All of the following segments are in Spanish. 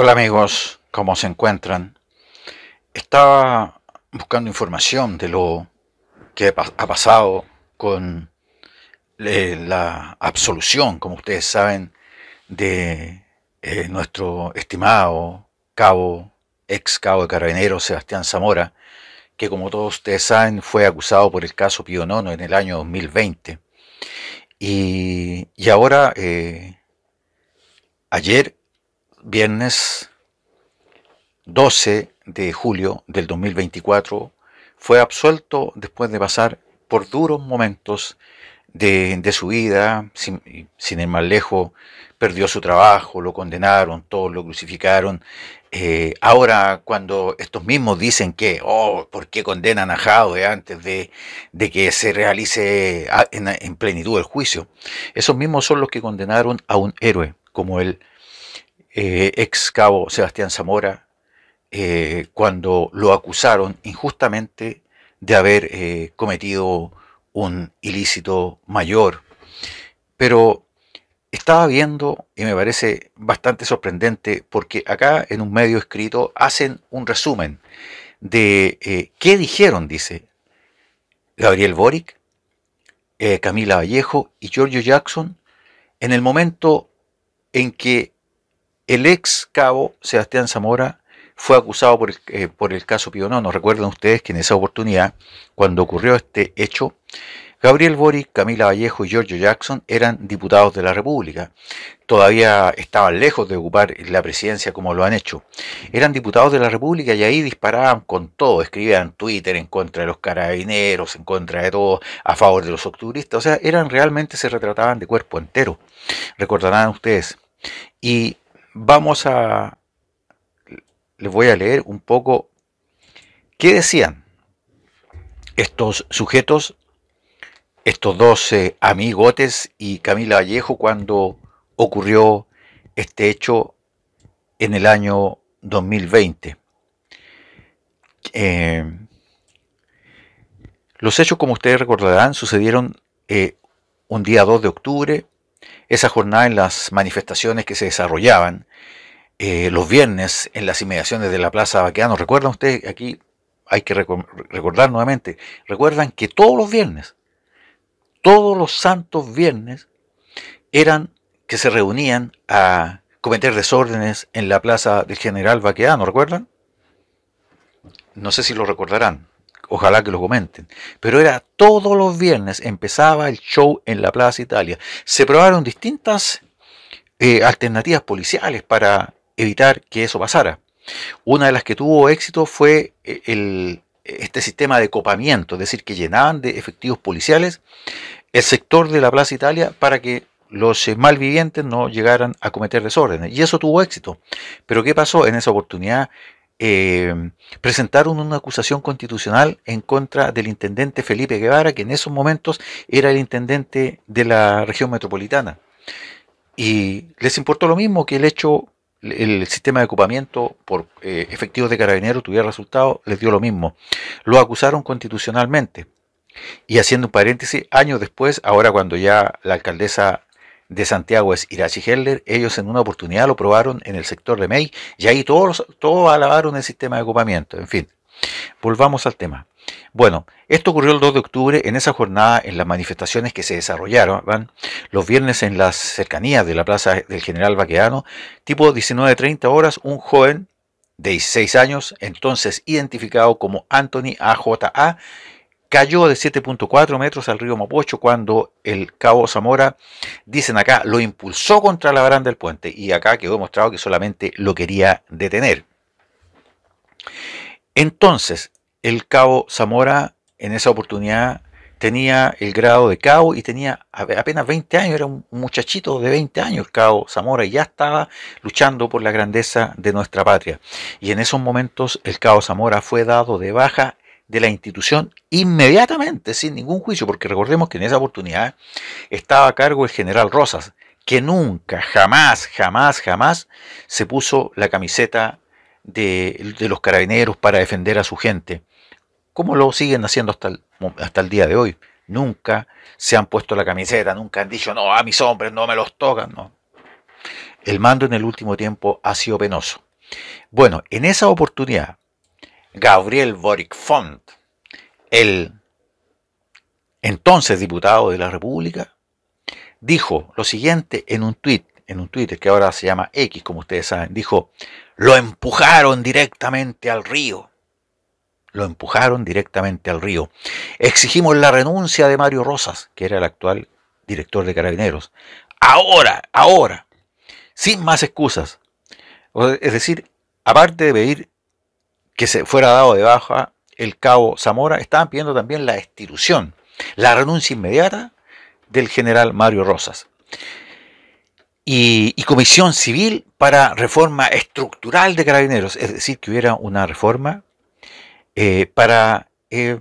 Hola amigos, ¿cómo se encuentran? Estaba buscando información de lo que ha pasado con la absolución, como ustedes saben, de eh, nuestro estimado cabo, ex cabo de carabinero Sebastián Zamora, que como todos ustedes saben fue acusado por el caso Pío Nono en el año 2020. Y, y ahora, eh, ayer viernes 12 de julio del 2024, fue absuelto después de pasar por duros momentos de, su vida, sin, el más lejos, perdió su trabajo, lo condenaron, todos lo crucificaron. Eh, ahora, cuando estos mismos dicen que, oh, ¿por qué condenan a Jaude eh, antes de, que se realice ah, en, en plenitud el juicio? Esos mismos son los que condenaron a un héroe como el eh, ex cabo Sebastián Zamora, eh, cuando lo acusaron injustamente de haber eh, cometido un ilícito mayor. Pero estaba viendo, y me parece bastante sorprendente, porque acá en un medio escrito hacen un resumen de qué dijeron, dice Gabriel Boric, Camila Vallejo y Giorgio Jackson, en el momento en que el ex cabo Sebastián Zamora fue acusado por el, eh, caso Pío No, recuerdan ustedes que en esa oportunidad, cuando ocurrió este hecho, Gabriel Boric, Camila Vallejo y Giorgio Jackson eran diputados de la República. Todavía estaban lejos de ocupar la presidencia como lo han hecho. Eran diputados de la República y ahí disparaban con todo. Escribían Twitter en contra de los carabineros, en contra de todo, a favor de los octubristas. O sea, eran realmente, se retrataban de cuerpo entero. Recordarán ustedes. Y vamos a... Les voy a leer un poco qué decían estos sujetos, estos dos amigotes y Camila Vallejo cuando ocurrió este hecho en el año 2020. Eh, los hechos, como ustedes recordarán, sucedieron eh, un día 2 de octubre esa jornada en las manifestaciones que se desarrollaban eh, los viernes en las inmediaciones de la Plaza Baqueano. ¿Recuerdan ustedes? Aquí hay que recordar nuevamente. Recuerdan que todos los viernes, todos los santos viernes, eran que se reunían a cometer desórdenes en la Plaza del General Baqueano. ¿Recuerdan? No sé si lo recordarán ojalá que lo comenten. Pero era todos los viernes, empezaba el show en la Plaza Italia. Se probaron distintas eh, alternativas policiales para evitar que eso pasara. Una de las que tuvo éxito fue eh, este sistema de copamiento, es decir, que llenaban de efectivos policiales el sector de la Plaza Italia para que los malvivientes no llegaran a cometer desórdenes. Y eso tuvo éxito. Pero ¿qué pasó? En esa oportunidad Em, presentaron una acusación constitucional en contra del intendente Felipe Guevara, que en esos momentos era el intendente de la región metropolitana. Y les importó lo mismo que el hecho, el sistema de ocupamiento por eh, efectivos de carabineros tuviera resultado, les dio lo mismo. Lo acusaron constitucionalmente. Y haciendo un paréntesis, años después, ahora cuando ya la alcaldesa de Santiago es Irachi Heller. Ellos en una oportunidad lo probaron en el sector de May y ahí todos, todos alabaron el sistema de ocupamiento. En fin, volvamos al tema. Bueno, esto ocurrió el 2 de octubre en esa jornada en las manifestaciones que se desarrollaron ¿van? los viernes en las cercanías de la plaza del General Baqueano, tipo 19.30 horas, un joven de 16 años, entonces identificado como Anthony AJA, cayó de 7.4 metros al río Mapocho cuando el cabo Zamora, dicen acá, lo impulsó contra la baranda del puente y acá quedó demostrado que solamente lo quería detener. Entonces, el cabo Zamora en esa oportunidad tenía el grado de cabo y tenía apenas 20 años, era un muchachito de 20 años el cabo Zamora y ya estaba luchando por la grandeza de nuestra patria. Y en esos momentos el cabo Zamora fue dado de baja de la institución inmediatamente, sin ningún juicio, porque recordemos que en esa oportunidad estaba a cargo el general Rosas, que nunca, jamás, jamás, jamás se puso la camiseta de, los carabineros para defender a su gente, como lo siguen haciendo hasta el, hasta el día de hoy. Nunca se han puesto la camiseta, nunca han dicho, no, a mis hombres no me los tocan, no. El mando en el último tiempo ha sido penoso. Bueno, en esa oportunidad, Gabriel Boric Font, el entonces diputado de la República, dijo lo siguiente en un tuit, en un Twitter que ahora se llama X, como ustedes saben, dijo, lo empujaron directamente al río. Lo empujaron directamente al río. Exigimos la renuncia de Mario Rosas, que era el actual director de Carabineros. Ahora, ahora, sin más excusas. Es decir, aparte de pedir que se fuera dado de baja el cabo Zamora, estaban pidiendo también la destitución, la renuncia inmediata del general Mario Rosas. Y, comisión civil para reforma estructural de carabineros, es decir, que hubiera una reforma eh, para eh,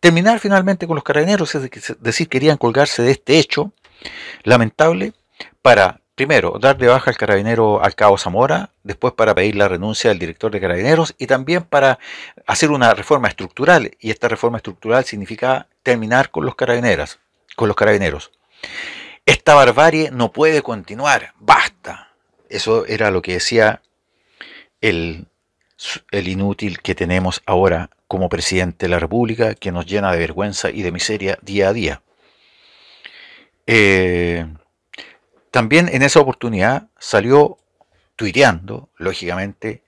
terminar finalmente con los carabineros, es decir, querían colgarse de este hecho lamentable para Primero, dar de baja al carabinero Alcao Zamora, después para pedir la renuncia del director de carabineros y también para hacer una reforma estructural. Y esta reforma estructural significa terminar con los carabineros. Con los carabineros. Esta barbarie no puede continuar, basta. Eso era lo que decía el, el inútil que tenemos ahora como presidente de la República, que nos llena de vergüenza y de miseria día a día. Eh, también en esa oportunidad salió tuiteando, lógicamente,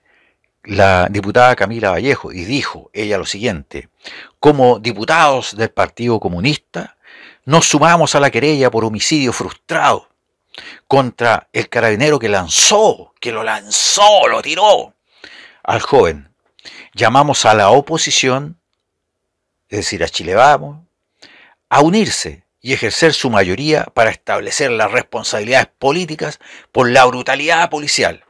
la diputada Camila Vallejo y dijo ella lo siguiente, como diputados del Partido Comunista, nos sumamos a la querella por homicidio frustrado contra el carabinero que lanzó, que lo lanzó, lo tiró al joven. Llamamos a la oposición, es decir, a Chile Vamos, a unirse y ejercer su mayoría para establecer las responsabilidades políticas por la brutalidad policial.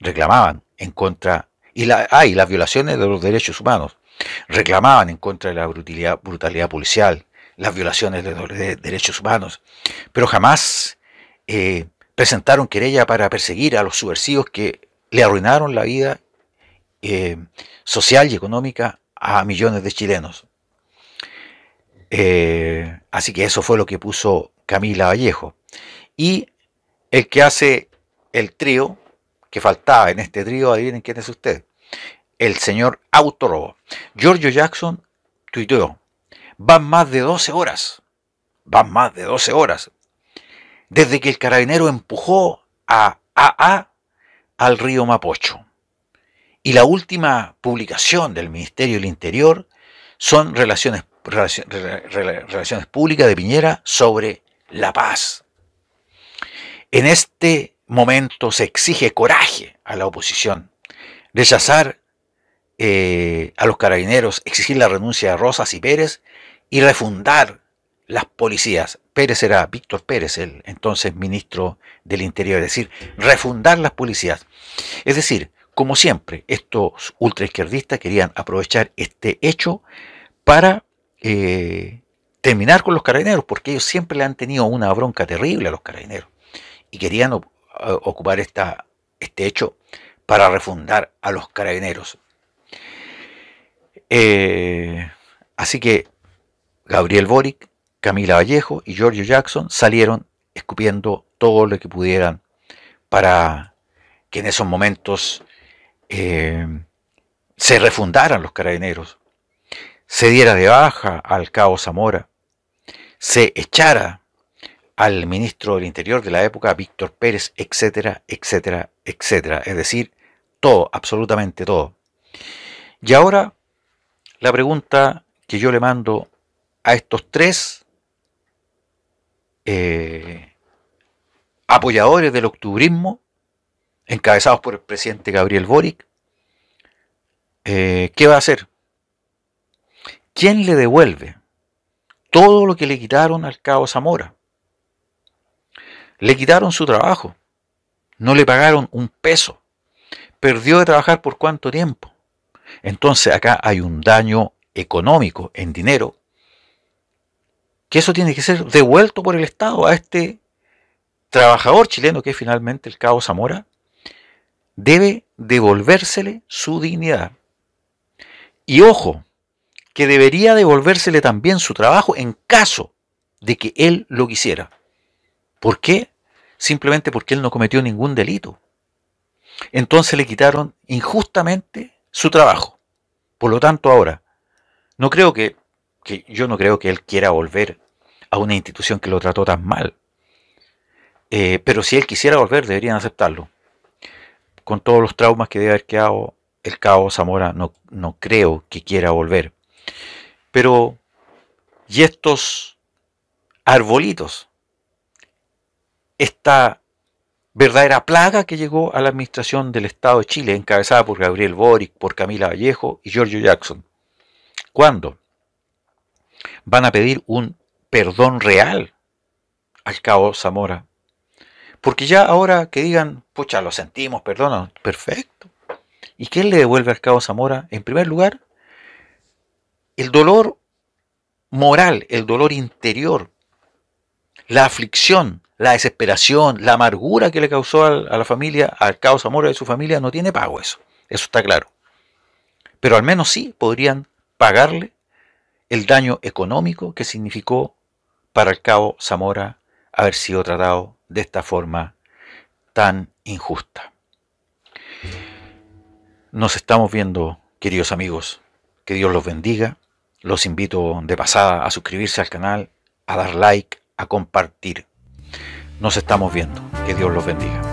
Reclamaban en contra, y, la, ah, las violaciones de los derechos humanos, reclamaban en contra de la brutalidad, policial, las violaciones de los derechos humanos, pero jamás eh, presentaron querella para perseguir a los subversivos que le arruinaron la vida eh, social y económica a millones de chilenos. Eh, así que eso fue lo que puso Camila Vallejo. Y el que hace el trío, que faltaba en este trío, adivinen quién es usted, el señor Autorobo. Giorgio Jackson tuiteó, van más de 12 horas, van más de 12 horas, desde que el carabinero empujó a AA al río Mapocho. Y la última publicación del Ministerio del Interior son relaciones Relaciones Públicas de Piñera sobre la paz. En este momento se exige coraje a la oposición, rechazar eh, a los carabineros, exigir la renuncia de Rosas y Pérez y refundar las policías. Pérez era Víctor Pérez, el entonces ministro del Interior, es decir, refundar las policías. Es decir, como siempre, estos ultraizquierdistas querían aprovechar este hecho para eh, terminar con los carabineros, porque ellos siempre le han tenido una bronca terrible a los carabineros y querían ocupar esta, este hecho para refundar a los carabineros. Eh, así que Gabriel Boric, Camila Vallejo y Giorgio Jackson salieron escupiendo todo lo que pudieran para que en esos momentos eh, se refundaran los carabineros, se diera de baja al cabo Zamora, se echara al ministro del Interior de la época, Víctor Pérez, etcétera, etcétera, etcétera. Es decir, todo, absolutamente todo. Y ahora la pregunta que yo le mando a estos tres eh, apoyadores del octubrismo, encabezados por el presidente Gabriel Boric, eh, ¿qué va a hacer? ¿quién le devuelve todo lo que le quitaron al cabo Zamora? Le quitaron su trabajo, no le pagaron un peso, perdió de trabajar por cuánto tiempo. Entonces acá hay un daño económico en dinero, que eso tiene que ser devuelto por el Estado a este trabajador chileno que es finalmente el cabo Zamora, debe devolvérsele su dignidad. Y ojo, que debería devolvérsele también su trabajo en caso de que él lo quisiera. ¿Por qué? Simplemente porque él no cometió ningún delito. Entonces le quitaron injustamente su trabajo. Por lo tanto, ahora, no creo que, yo no creo que él quiera volver a una institución que lo trató tan mal. Eh, pero si él quisiera volver, deberían aceptarlo. Con todos los traumas que debe haber quedado, el cabo Zamora no, no creo que quiera volver. Pero, ¿y estos arbolitos? Esta verdadera plaga que llegó a la administración del Estado de Chile, encabezada por Gabriel Boric, por Camila Vallejo y Giorgio Jackson. ¿Cuándo? Van a pedir un perdón real al cabo Zamora. Porque ya ahora que digan, pucha, lo sentimos, perdona, perfecto. ¿Y qué le devuelve al cabo Zamora? En primer lugar, el dolor moral, el dolor interior, la aflicción, la desesperación, la amargura que le causó a la familia, al caos Zamora y su familia, no tiene pago eso. Eso está claro. Pero al menos sí podrían pagarle el daño económico que significó para el cabo Zamora haber sido tratado de esta forma tan injusta. Nos estamos viendo, queridos amigos. Que Dios los bendiga los invito de pasada a suscribirse al canal, a dar like, a compartir. Nos estamos viendo. Que Dios los bendiga.